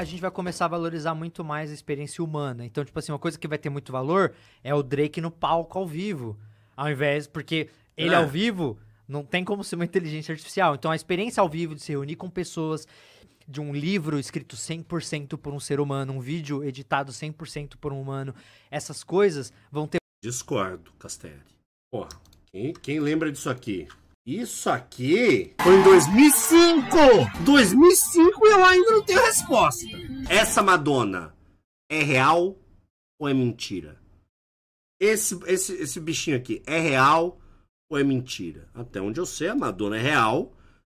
a gente vai começar a valorizar muito mais a experiência humana. Então, tipo assim, uma coisa que vai ter muito valor é o Drake no palco ao vivo. Ao invés, porque ele é. ao vivo não tem como ser uma inteligência artificial. Então, a experiência ao vivo de se reunir com pessoas, de um livro escrito 100% por um ser humano, um vídeo editado 100% por um humano, essas coisas vão ter. Discordo, Castelli. Porra, quem, quem lembra disso aqui? Isso aqui foi em 2005! 2005 e eu ainda não tenho resposta. Essa Madonna é real ou é mentira? Esse, esse, esse bichinho aqui é real ou é mentira? Até onde eu sei, a Madonna é real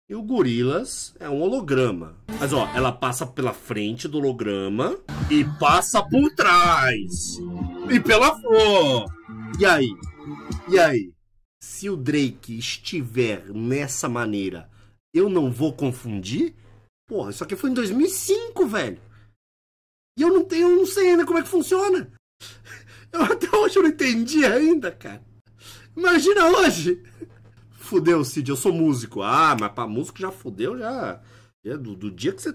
e o Gorilas é um holograma. Mas ó, ela passa pela frente do holograma e passa por trás e pela flor. E aí? E aí? se o Drake estiver nessa maneira, eu não vou confundir? Porra, isso aqui foi em 2005, velho. E eu não tenho, eu não sei ainda como é que funciona. Eu até hoje eu não entendi ainda, cara. Imagina hoje. Fudeu, Cid, eu sou músico. Ah, mas pra músico já fudeu, já. Do, do dia que você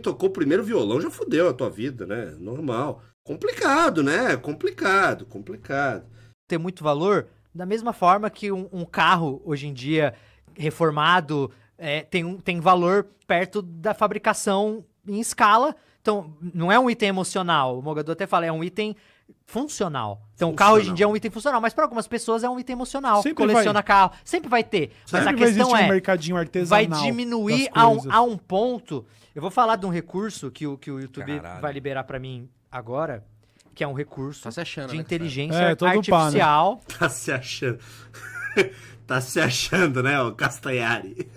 tocou o primeiro violão, já fudeu a tua vida, né? Normal. Complicado, né? Complicado, complicado. Tem muito valor da mesma forma que um, um carro, hoje em dia, reformado, é, tem, um, tem valor perto da fabricação em escala. Então, não é um item emocional. O Mogador até fala, é um item funcional. Então, funcional. o carro hoje em dia é um item funcional, mas para algumas pessoas é um item emocional. Sempre Coleciona vai. carro, sempre vai ter. Sempre mas a questão é, um mercadinho artesanal vai diminuir a um, a um ponto. Eu vou falar de um recurso que o, que o YouTube Caralho. vai liberar para mim agora, que é um recurso tá achando, de né, inteligência é, né? artificial. Tá se achando. tá se achando, né, o Castanhari?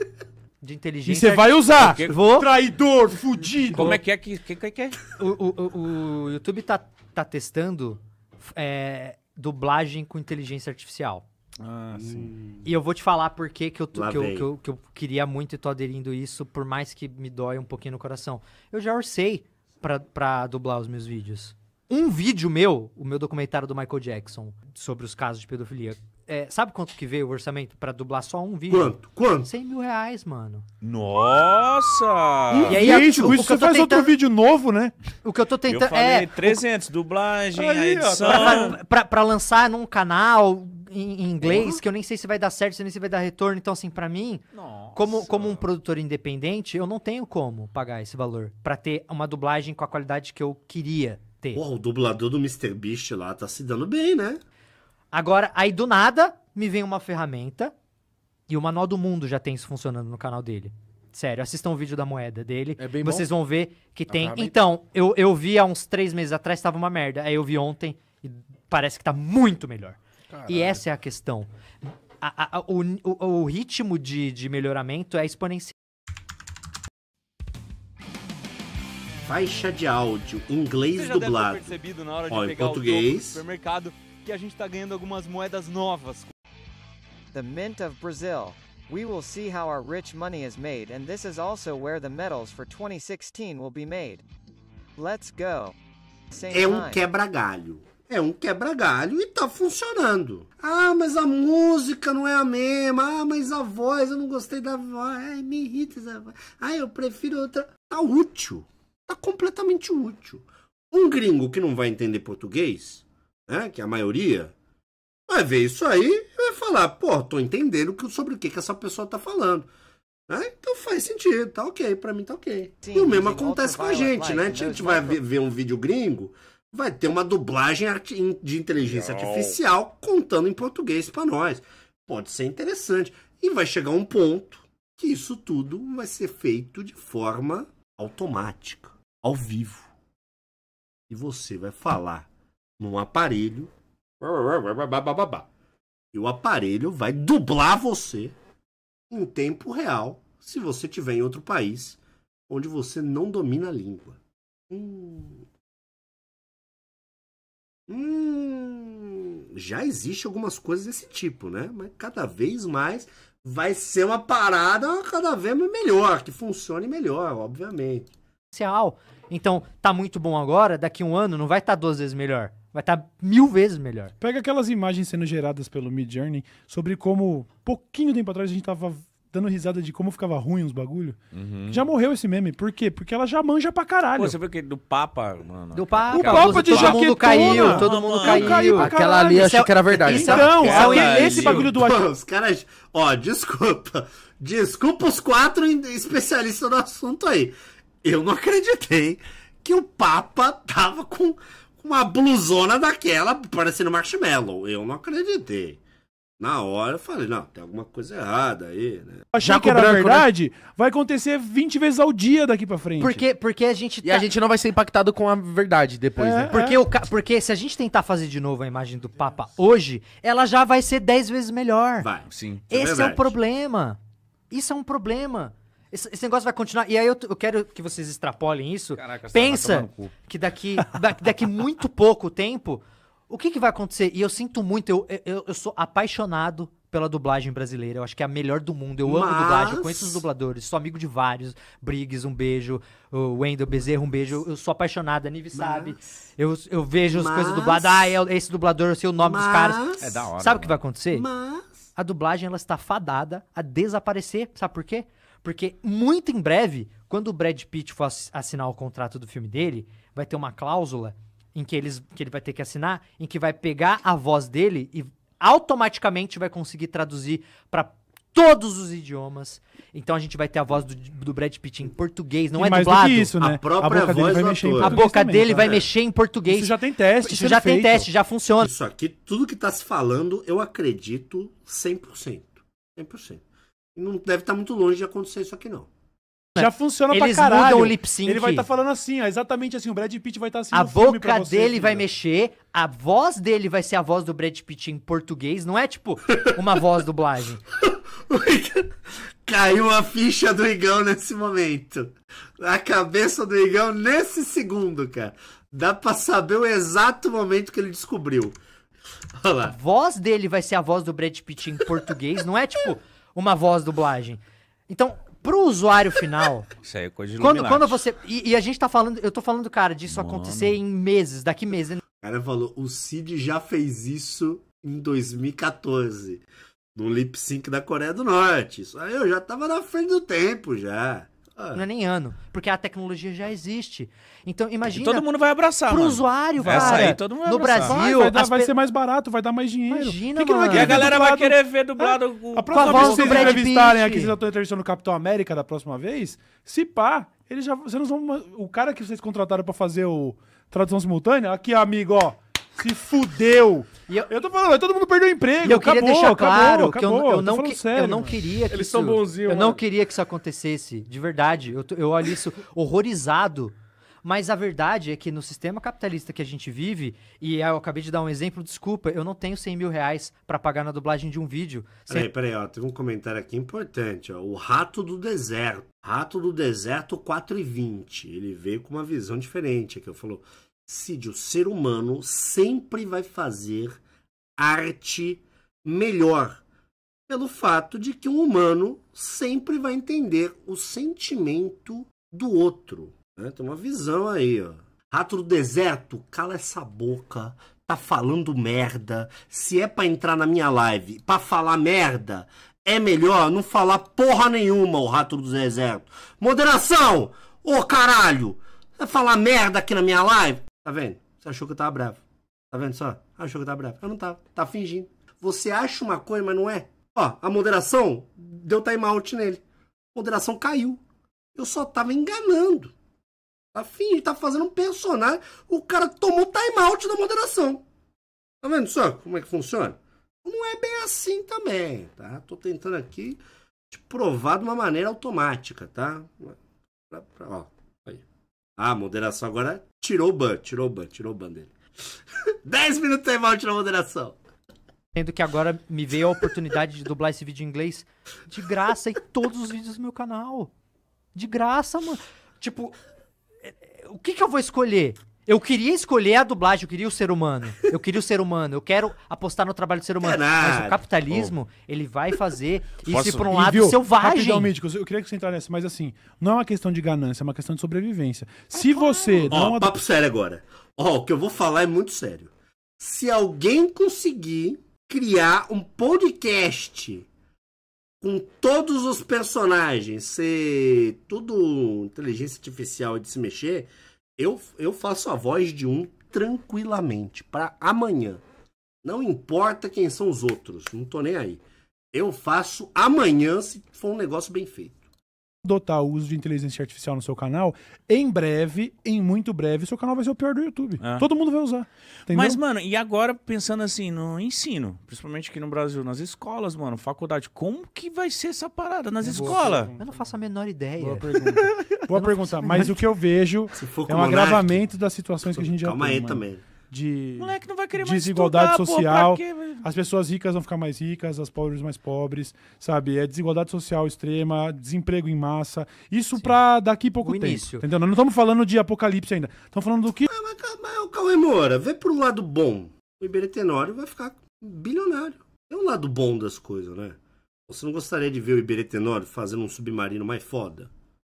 De inteligência. E você vai usar! Porque... Vou. Traidor, fudido! Como é que é que. que, que, que é? o, o, o, YouTube tá, tá testando é, dublagem com inteligência artificial. Ah, sim. E eu vou te falar por que eu, que, eu, que, eu, que eu queria muito e tô aderindo isso, por mais que me dói um pouquinho no coração. Eu já orcei para pra dublar os meus vídeos um vídeo meu, o meu documentário do Michael Jackson, sobre os casos de pedofilia. É, sabe quanto que veio o orçamento para dublar só um vídeo? Quanto? Quanto? 100 mil reais, mano. Nossa! E aí, Gente, é com isso você faz outro vídeo novo, né? O que eu tô tentando. Eu falei, é, 300, o... dublagem, aí, tá edição. Pra, pra, pra, lançar num canal em, em inglês, uhum. que eu nem sei se vai dar certo, se nem se vai dar retorno. Então, assim, para mim, como, como um produtor independente, eu não tenho como pagar esse valor para ter uma dublagem com a qualidade que eu queria ter. Pô, o dublador do Mr. Beast lá tá se dando bem, né? Agora, aí do nada, me vem uma ferramenta e o Manual do Mundo já tem isso funcionando no canal dele. Sério, assistam o vídeo da moeda dele. É bem vocês bom. vão ver que tem. Então, eu, eu vi há uns três meses atrás, tava uma merda. Aí eu vi ontem e parece que tá muito melhor. Caralho. E essa é a questão. A, a, o, o, o ritmo de, de melhoramento é exponencial. faixa de áudio, inglês Você já dublado. Deve ter percebido na hora de Ó, pegar em português. O supermercado que a gente está ganhando algumas moedas novas. The Mint of Brazil. We will see how our rich money is made and this is also where the medals for 2016 will be made. Let's go. Same é um quebra-galho. É um quebra-galho e tá funcionando. Ah, mas a música não é a mesma. Ah, mas a voz, eu não gostei da voz. Ai, me irrita essa voz. Ah, eu prefiro outra. Tá útil. Está completamente útil. Um gringo que não vai entender português, né, que é a maioria, vai ver isso aí e vai falar, pô, tô entendendo sobre o que, que essa pessoa tá falando. Né? Então faz sentido, tá ok, pra mim tá ok. Sim, e o mesmo acontece com a gente, né? A gente vai ver um vídeo gringo, vai ter uma dublagem de inteligência artificial contando em português para nós. Pode ser interessante. E vai chegar um ponto que isso tudo vai ser feito de forma automática ao vivo. E você vai falar num aparelho. E o aparelho vai dublar você em tempo real, se você estiver em outro país onde você não domina a língua. Hum. Hum. Já existe algumas coisas desse tipo, né? Mas cada vez mais vai ser uma parada cada vez melhor, que funcione melhor, obviamente artificial. Então, tá muito bom agora, daqui um ano não vai estar tá duas vezes melhor. Vai estar tá mil vezes melhor. Pega aquelas imagens sendo geradas pelo Mid Journey sobre como, pouquinho tempo atrás, a gente tava dando risada de como ficava ruim os bagulho. Uhum. Já morreu esse meme. Por quê? Porque ela já manja pra caralho. Pô, você viu que do Papa, mano. Do Papa. O Papa de todo jaquetona. Mundo caiu, todo mundo caiu. caiu Aquela ali achou é que era verdade. Então, é, é esse bagulho do... Pô, os caras... Ó, desculpa. Desculpa os quatro especialistas do assunto aí eu não acreditei que o Papa tava com uma blusona daquela parecendo marshmallow. Eu não acreditei. Na hora eu falei, não, tem alguma coisa errada aí, né? Achar que era branco, né? verdade, né? vai acontecer 20 vezes ao dia daqui para frente. Porque, porque a gente tá... E a tá- gente não vai ser impactado com a verdade depois, é, né? Porque, é. o ca... porque se a gente tentar fazer de novo a imagem do Papa hoje, ela já vai ser 10 vezes melhor. Vai, sim. Esse é, é o problema. Isso é um problema. Esse, esse, negócio vai continuar. E aí eu, eu quero que vocês extrapolem isso. Caraca, Pensa que daqui, daqui muito pouco tempo, o que, que vai acontecer? E eu sinto muito, eu, eu, eu sou apaixonado pela dublagem brasileira. Eu acho que é a melhor do mundo. Eu Mas... amo dublagem, eu conheço os dubladores, sou amigo de vários. Briggs, um beijo. O Wendel Bezerra, um beijo. Eu sou apaixonado, a Nive Mas... sabe. Eu, eu vejo as Mas... coisas dubladas. Ah, é esse dublador, eu sei o nome dos caras. É da hora. Sabe o que vai acontecer? A dublagem ela está fadada a desaparecer. Sabe por quê? Porque muito em breve, quando o Brad Pitt for assinar o contrato do filme dele, vai ter uma cláusula em que, eles, que ele vai ter que assinar, em que vai pegar a voz dele e automaticamente vai conseguir traduzir para todos os idiomas. Então a gente vai ter a voz do, do Brad Pitt em português, não e é mais dublado. Do que isso, né? A própria a boca voz dele vai mexer A boca dele vai é. mexer em português. Isso já tem teste, isso já é tem teste, já funciona. Isso aqui, tudo que tá se falando, eu acredito 100%. 100%. E não deve estar tá muito longe de acontecer isso aqui, não. É. Já funciona Eles pra caralho. Mudam o lip sync. Ele vai estar tá falando assim, exatamente assim. O Brad Pitt vai estar tá assim. A boca dele vai mexer, a voz dele vai ser a voz do Brad Pitt em português. Não é tipo uma voz dublagem. Caiu a ficha do Igão nesse momento. A cabeça do Igão nesse segundo, cara. Dá pra saber o exato momento que ele descobriu. Olha lá. A voz dele vai ser a voz do Brad Pitt em português. Não é tipo uma voz dublagem. Então, pro usuário final. Isso aí é coisa de quando, quando você. E, e, a gente tá falando. Eu tô falando, cara, disso Mano. acontecer em meses, daqui meses. Né? O cara falou: o Cid já fez isso em 2014. No lip sync da Coreia do Norte. Isso aí eu já tava na frente do tempo já. É. Não é nem ano. Porque a tecnologia já existe. Então, imagina. E todo mundo vai abraçar. Pro mano. usuário, vai cara. Aí, todo mundo vai no Brasil. Vai, vai, vai, ser mais barato, vai dar mais dinheiro. Imagina, que mano. Que e a galera vai querer ver dublado é. o. A próxima vez que vocês entrevistarem aqui, vocês já estão entrevistando o Capitão América da próxima vez. Se pá, eles já. Vocês não vão. O cara que vocês contrataram pra fazer o tradução simultânea, aqui, amigo, ó. Se fudeu. Eu, eu, tô falando, todo mundo perdeu o emprego. eu queria acabou, deixar claro acabou, que eu, acabou, eu, eu não, que, sério, eu não queria que Eles isso, são bonzinhos, Eu mano. não queria que isso acontecesse, de verdade. Eu, eu olho isso horrorizado. Mas a verdade é que no sistema capitalista que a gente vive, e eu acabei de dar um exemplo, desculpa, eu não tenho 100 mil reais pra pagar na dublagem de um vídeo. Peraí, peraí, ó, tem um comentário aqui importante, ó. O rato do deserto. Rato do deserto 4,20. Ele veio com uma visão diferente é que Eu falou: Cid, o ser humano sempre vai fazer arte melhor, pelo fato de que um humano sempre vai entender o sentimento do outro. Né? Tem uma visão aí, ó. Rato do deserto, cala essa boca, tá falando merda. Se é para entrar na minha live para falar merda, é melhor não falar porra nenhuma, o rato do deserto. Moderação! Ô caralho! Vai falar merda aqui na minha live? Tá vendo? Você achou que eu tava bravo. Tá vendo só? Achou que eu tava bravo. Eu não tava. Tá fingindo. Você acha uma coisa, mas não é. Ó, a moderação deu timeout nele. A moderação caiu. Eu só tava enganando. Tá fingindo, tá fazendo um personagem. O cara tomou timeout da moderação. Tá vendo só como é que funciona? Não é bem assim também, tá? Tô tentando aqui te provar de uma maneira automática, tá? Pra, pra, ó, ah, moderação agora tirou o ban, tirou o ban, tirou o ban dele. 10 minutos tem mal tirou a moderação. Sendo que agora me veio a oportunidade de dublar esse vídeo em inglês de graça e todos os vídeos do meu canal. De graça, mano. Tipo, é, é, o que, que eu vou escolher? Eu queria escolher a dublagem, eu queria o ser humano. Eu queria o ser humano. Eu quero apostar no trabalho do ser humano. Caralho. Mas o capitalismo, oh. ele vai fazer Posso? isso por um lado viu, selvagem. Rapidão, Míticos, eu queria que você entrasse nessa, mas assim, não é uma questão de ganância, é uma questão de sobrevivência. Se você. Ó, oh, papo sério agora. Ó, oh, o que eu vou falar é muito sério. Se alguém conseguir criar um podcast com todos os personagens, ser tudo inteligência artificial de se mexer eu, eu faço a voz de um tranquilamente para amanhã. Não importa quem são os outros, não tô nem aí. Eu faço amanhã se for um negócio bem feito dotar o uso de inteligência artificial no seu canal, em breve, em muito breve, seu canal vai ser o pior do YouTube. É. Todo mundo vai usar. Entendeu? Mas, mano, e agora pensando assim no ensino, principalmente aqui no Brasil, nas escolas, mano, faculdade, como que vai ser essa parada nas é escolas? Eu não faço a menor ideia. Boa pergunta. Boa pergunta. Mas o que eu vejo é um agravamento das situações que a gente já Calma tem. Calma aí mano. também de desigualdade estudar, social. Pô, as pessoas ricas vão ficar mais ricas, as pobres mais pobres, sabe? É desigualdade social extrema, desemprego em massa. Isso para daqui a pouco o tempo. Início. Entendeu? Nós não estamos falando de apocalipse ainda. Estamos falando do que. Ah, mas, mas, Cauê mora. vê pro lado bom. O Iberê Tenório vai ficar bilionário. É o lado bom das coisas, né? Você não gostaria de ver o Iberê Tenório fazendo um submarino mais foda?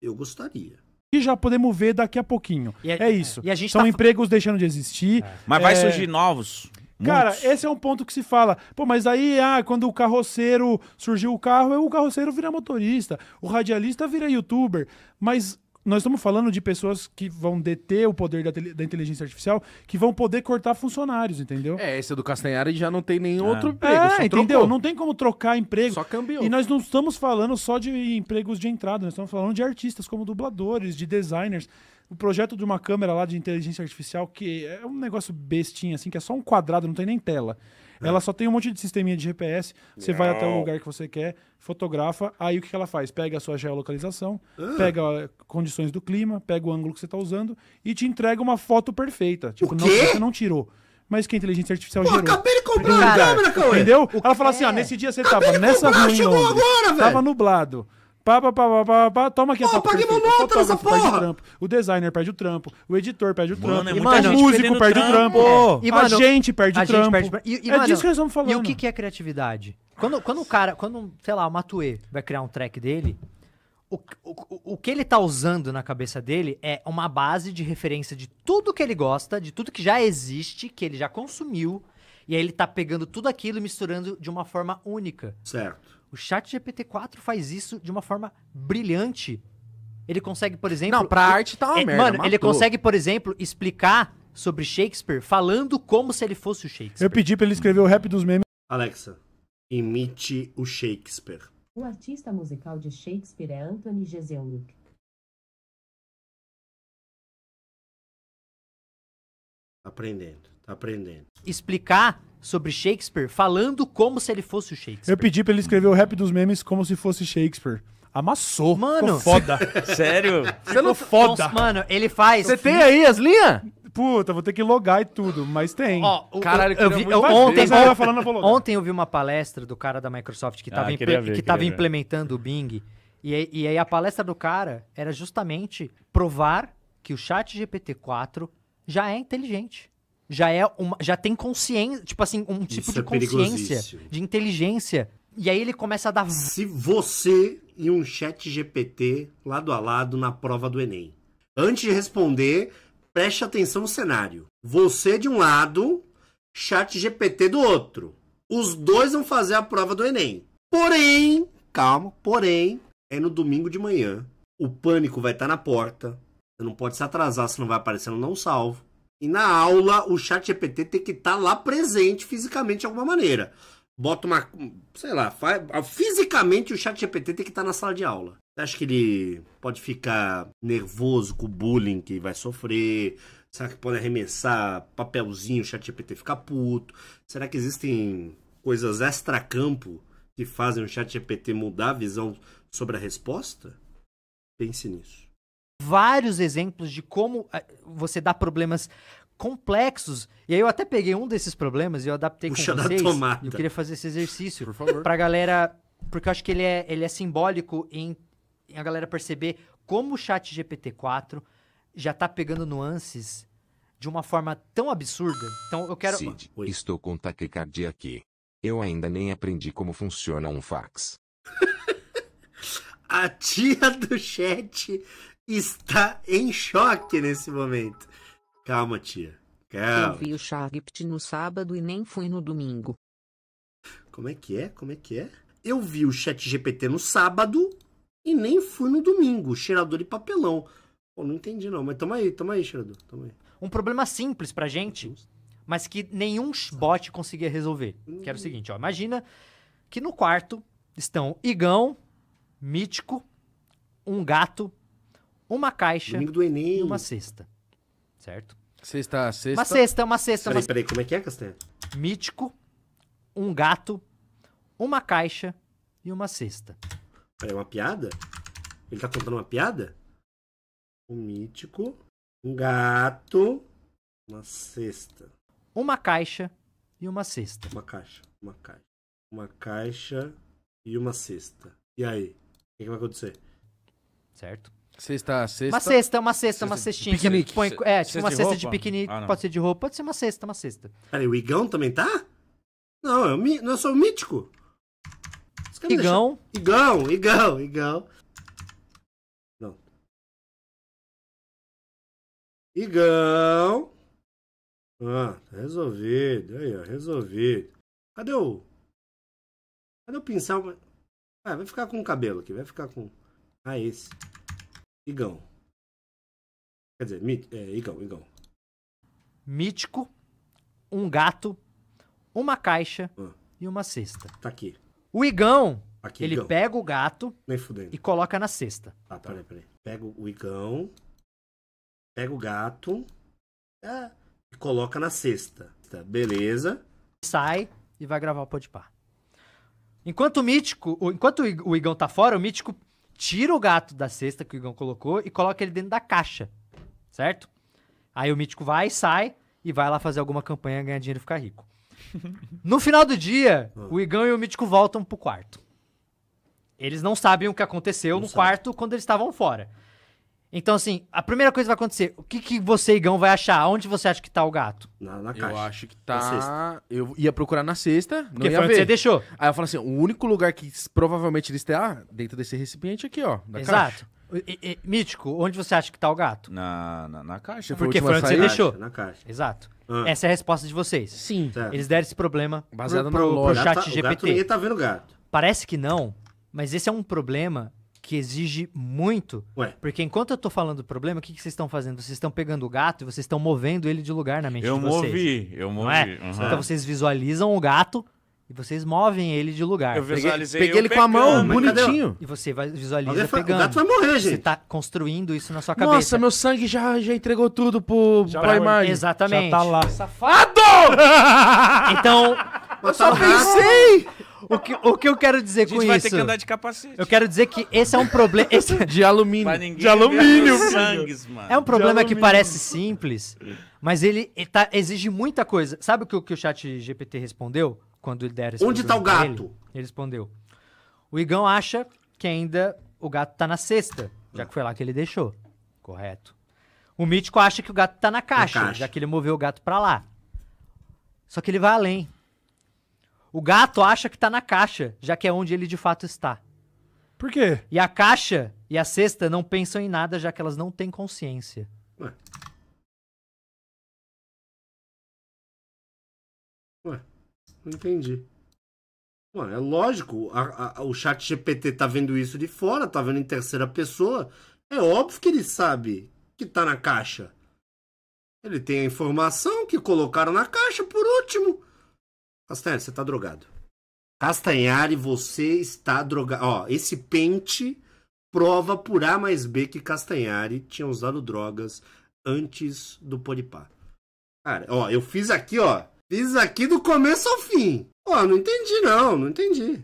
Eu gostaria que já podemos ver daqui a pouquinho. A, é isso. São tá... empregos deixando de existir. É. Mas vai é... surgir novos. Cara, Muitos. esse é um ponto que se fala. Pô, mas aí, ah, quando o carroceiro surgiu o carro, o carroceiro vira motorista, o radialista vira youtuber. Mas nós estamos falando de pessoas que vão deter o poder da, da, inteligência artificial, que vão poder cortar funcionários, entendeu? É, esse do Castanhari já não tem nenhum é. outro emprego. É, entendeu? Trocou. Não tem como trocar emprego. Só cambiou. E nós não estamos falando só de empregos de entrada, nós estamos falando de artistas como dubladores, de designers o projeto de uma câmera lá de inteligência artificial que é um negócio bestinho, assim, que é só um quadrado, não tem nem tela. É. Ela só tem um monte de sisteminha de GPS. Você vai até o lugar que você quer, fotografa. Aí o que ela faz? Pega a sua geolocalização, uh. pega condições do clima, pega o ângulo que você está usando e te entrega uma foto perfeita. Tipo, o quê? não você não tirou. Mas que a inteligência artificial Pô, gerou. acabei de comprar uma câmera, Cauê. Entendeu? Ela fala assim, ó, ah, nesse dia você acabei tava nessa comprar, rua Chegou agora, velho. tava nublado. Pá, pá, pá, pá, pá, pá, toma aqui essa a paguei meu nota nessa porra! O, o designer perde o trampo, o editor perde o mano, trampo, é o músico perde o trampo, é. e, mano, a gente perde a o trampo. Perde... E, e, é mano, disso que nós estamos falando. E o que, que é criatividade? Quando, quando o cara, quando, sei lá, o Matue vai criar um track dele, o, o, o que ele tá usando na cabeça dele é uma base de referência de tudo que ele gosta, de tudo que já existe, que ele já consumiu, e aí ele tá pegando tudo aquilo e misturando de uma forma única. Certo. O chat GPT-4 faz isso de uma forma brilhante. Ele consegue, por exemplo... Não, pra arte tá uma é, merda, Mano, matou. ele consegue, por exemplo, explicar sobre Shakespeare falando como se ele fosse o Shakespeare. Eu pedi pra ele escrever o rap dos memes. Alexa, imite o Shakespeare. O artista musical de Shakespeare é Anthony Jeselnik. Aprendendo. Tá aprendendo. Explicar sobre Shakespeare falando como se ele fosse o Shakespeare. Eu pedi pra ele escrever o rap dos memes como se fosse Shakespeare. Amassou. Mano. Ficou foda. Sério? Você não foda. Nossa, mano, ele faz. Você tem aí as linhas? Puta, vou ter que logar e tudo, mas tem. Ó, Caralho, eu, eu vi, eu- ontem, eu falando, eu vou logar. ontem eu vi uma palestra do cara da Microsoft que Ah, estava ver, que tava implementando o Bing. E, aí- e aí a palestra do cara era justamente provar que o chat GPT-4 já é inteligente já é uma, já tem consciência, tipo assim, um tipo Isso é de é consciência, de inteligência. E aí ele começa a dar Se você e um chat GPT lado a lado na prova do ENEM, antes de responder, preste atenção no cenário. Você de um lado, chat GPT do outro. Os dois vão fazer a prova do ENEM. Porém, calma, porém, é no domingo de manhã. O pânico vai estar tá na porta. Você não pode se atrasar, se não vai aparecer no não salvo. E na aula, o chat GPT tem que estar tá lá presente fisicamente de alguma maneira. Bota uma. Sei lá, faz, fisicamente o chat GPT tem que estar tá na sala de aula. Você acha que ele pode ficar nervoso com o bullying que vai sofrer? Será que pode arremessar papelzinho, o chat GPT ficar puto? Será que existem coisas extra-campo que fazem o chat GPT mudar a visão sobre a resposta? Pense nisso vários exemplos de como eh, você dá problemas complexos. E aí eu até peguei um desses problemas e eu adaptei Puxa com vocês. Tomata. Eu queria fazer esse exercício Por favor. pra galera, porque eu acho que ele é, ele é simbólico em, em a galera perceber como o chat GPT-4 já tá pegando nuances de uma forma tão absurda. Então eu quero Cid, estou com taquicardia aqui. Eu ainda nem aprendi como funciona um fax. a tia do chat está em choque nesse momento. Calma, tia. Calma. Eu vi o Shagipt no sábado e nem fui no domingo. Como é que é? Como é que é? Eu vi o chat GPT no sábado e nem fui no domingo. Cheirador de papelão. Pô, não entendi não, mas tamo aí, tamo aí, cheirador. toma aí. Um problema simples pra gente, mas que nenhum bot conseguia resolver. Que era o hum. seguinte, ó. Imagina que no quarto estão Igão, Mítico, um gato uma caixa Domingo do Enem. e uma cesta. Certo? Sexta, sexta. Uma cesta, uma cesta. Peraí, uma... peraí, como é que é, Castelo? Mítico, um gato, uma caixa e uma cesta. Peraí, uma piada? Ele tá contando uma piada? Um mítico, um gato, uma cesta. Uma caixa e uma cesta. Uma caixa, uma caixa. Uma caixa e uma cesta. E aí? O que, que vai acontecer? Certo? Sexta, sexta. Uma cesta, uma cesta, uma cestinha. Piquenique. Põe, é, tipo uma cesta de, de piquenique, ah, pode ser de roupa, pode ser uma cesta, uma cesta. Peraí, o Igão também tá? Não, eu, é não, eu sou o mítico. Igão. Igão, Igão, Igão. Não. Igão. Ah, tá resolvido. Aí, ó, resolvido. Cadê o. Cadê o pincel? Ah, vai ficar com o cabelo aqui, vai ficar com. Ah, esse. Igão. Quer dizer, mit, é, Igão, Igão. Mítico, um gato, uma caixa ah. e uma cesta. Tá aqui. O Igão, aqui, ele Igão. pega o gato e coloca na cesta. Ah, peraí, peraí. Pega o Igão, pega o gato é, e coloca na cesta. Tá, beleza. Sai e vai gravar o podpar. Enquanto o Mítico, enquanto o Igão tá fora, o Mítico tira o gato da cesta que o Igão colocou e coloca ele dentro da caixa, certo? Aí o mítico vai, sai e vai lá fazer alguma campanha, ganhar dinheiro e ficar rico. No final do dia, ah. o Igão e o mítico voltam pro quarto. Eles não sabem o que aconteceu não no sabe. quarto quando eles estavam fora. Então, assim, a primeira coisa que vai acontecer, o que, que você, Igão, vai achar? Onde você acha que tá o gato? Na, na caixa. Eu acho que tá. Na sexta. Eu ia procurar na sexta. Não Porque ia ver. você deixou. Aí eu falo assim: o único lugar que provavelmente ele está ah, dentro desse recipiente aqui, ó. Da Exato. Caixa. E, e, mítico, onde você acha que tá o gato? Na, na, na caixa. Porque foi onde você deixou. Na caixa. Exato. Ah. Essa é a resposta de vocês. Sim. Certo. Eles deram esse problema baseado pro, no pro, pro chat GPT. Tá- o gato, tá vendo gato. Parece que não, mas esse é um problema que exige muito. Ué. Porque enquanto eu tô falando do problema, o que, que vocês estão fazendo? Vocês estão pegando o gato e vocês estão movendo ele de lugar na mente eu de vocês. Movi, eu movi, é? uhum. Então vocês visualizam o gato e vocês movem ele de lugar. Eu visualizei Peguei, peguei eu ele pegando, com a mão, bonitinho. E é você vai, visualiza Mas pegando. O gato vai morrer, gente. Você tá construindo isso na sua cabeça. Nossa, meu sangue já, já entregou tudo pro, já pra tá- imagem. Exatamente. Já tá lá. Safado! então... Eu só pensei! o, que, o que eu quero dizer com isso? A gente vai isso? ter que andar de capacete. Eu quero dizer que esse é um problema. Esse... De alumínio. De alumínio, sangues, mano. É um problema que parece simples, mas ele, ele tá, exige muita coisa. Sabe o que, o que o chat GPT respondeu? Quando ele der Onde tá o gato? Ele? ele respondeu. O Igão acha que ainda o gato tá na cesta, já que foi lá que ele deixou. Correto. O mítico acha que o gato tá na caixa, na caixa. já que ele moveu o gato para lá. Só que ele vai além. O gato acha que tá na caixa, já que é onde ele de fato está. Por quê? E a caixa e a cesta não pensam em nada, já que elas não têm consciência. Ué. Ué, não entendi. Ué, é lógico, a, a, o chat GPT tá vendo isso de fora, tá vendo em terceira pessoa. É óbvio que ele sabe que tá na caixa. Ele tem a informação que colocaram na caixa por último. Castanhari, você tá drogado. Castanhari, você está drogado. Ó, esse pente prova por A mais B que Castanhari tinha usado drogas antes do Podipá. Cara, ó, eu fiz aqui, ó. Fiz aqui do começo ao fim. Ó, não entendi não, não entendi.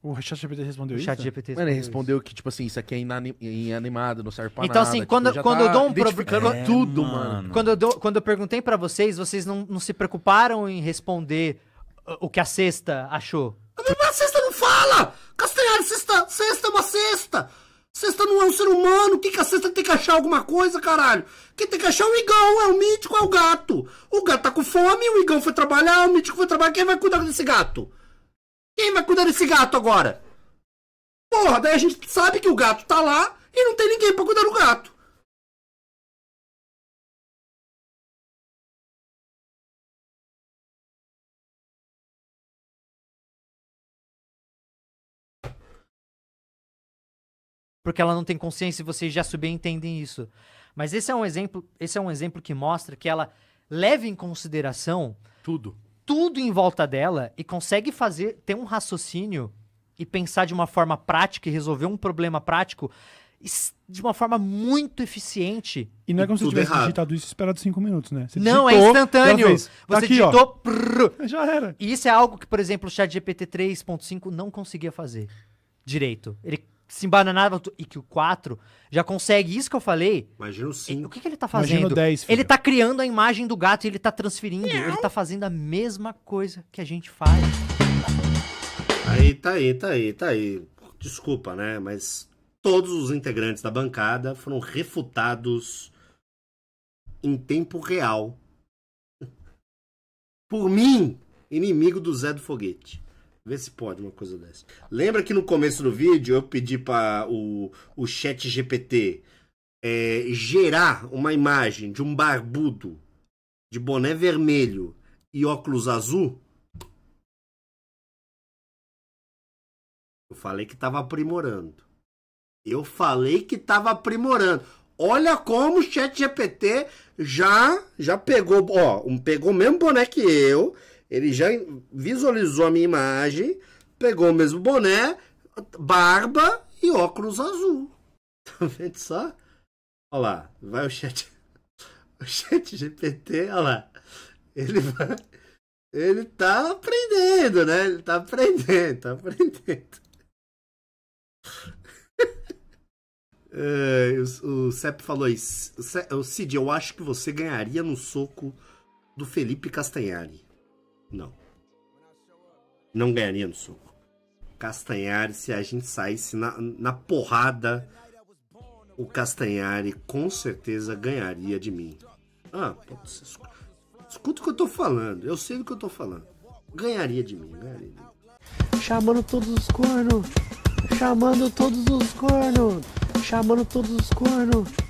O ChatGPT respondeu o isso? Mano, ele respondeu que, tipo assim, isso aqui é inanimado, não serve pra então, assim, nada. Então, assim, quando, tipo, quando tá eu dou um problema. É, tudo, mano. Quando eu, dou, quando eu perguntei para vocês, vocês não, não se preocuparam em responder o que a cesta achou. A cesta não fala! Castanhari, cesta, cesta é uma cesta! Cesta não é um ser humano, o que, que a cesta tem que achar alguma coisa, caralho? Quem tem que achar é o Igão, é o mítico, é o gato. O gato tá com fome, o Igão foi trabalhar, o mítico foi trabalhar, quem vai cuidar desse gato? Quem vai cuidar desse gato agora? Porra, daí a gente sabe que o gato tá lá e não tem ninguém pra cuidar do gato. porque ela não tem consciência e vocês já subentendem isso. Mas esse é um exemplo, esse é um exemplo que mostra que ela leva em consideração tudo, tudo em volta dela e consegue fazer ter um raciocínio e pensar de uma forma prática e resolver um problema prático de uma forma muito eficiente. E não é como se você tivesse errado. digitado isso e esperado cinco minutos, né? Você não, é digitou, é instantâneo. Tá você tá aqui, digitou. Prrr, já era. E isso é algo que, por exemplo, o chat GPT 3.5 não conseguia fazer direito. Ele se embananava e que o 4 já consegue isso que eu falei. Imagina o 5. O que, que ele tá fazendo? Imagina o 10, ele tá criando a imagem do gato e ele tá transferindo. Ele tá fazendo a mesma coisa que a gente faz. Aí, tá aí, tá aí, tá aí. Desculpa, né? Mas todos os integrantes da bancada foram refutados em tempo real. Por mim, inimigo do Zé do Foguete. Vê se pode uma coisa dessa. Lembra que no começo do vídeo eu pedi para o, o chat GPT é, gerar uma imagem de um barbudo de boné vermelho e óculos azul? Eu falei que estava aprimorando. Eu falei que estava aprimorando. Olha como o chat GPT já, já pegou, ó, um, pegou o mesmo boné que eu ele já visualizou a minha imagem, pegou o mesmo boné, barba e óculos azul. Tá vendo só? Olha lá, vai o chat. O chat GPT, olha lá. Ele vai. Ele tá aprendendo, né? Ele tá aprendendo, tá aprendendo. é, o, Sep falou isso, o Cid, eu acho que você ganharia no soco do Felipe Castanhari. Não. Não ganharia no soco. Castanhari, se a gente saísse na, na porrada, o Castanhari com certeza ganharia de mim. Ah, putz, escuta, escuta o que eu tô falando. Eu sei do que eu tô falando. Ganharia de mim, ganharia de mim. Chamando todos os cornos. Chamando todos os cornos. Chamando todos os cornos.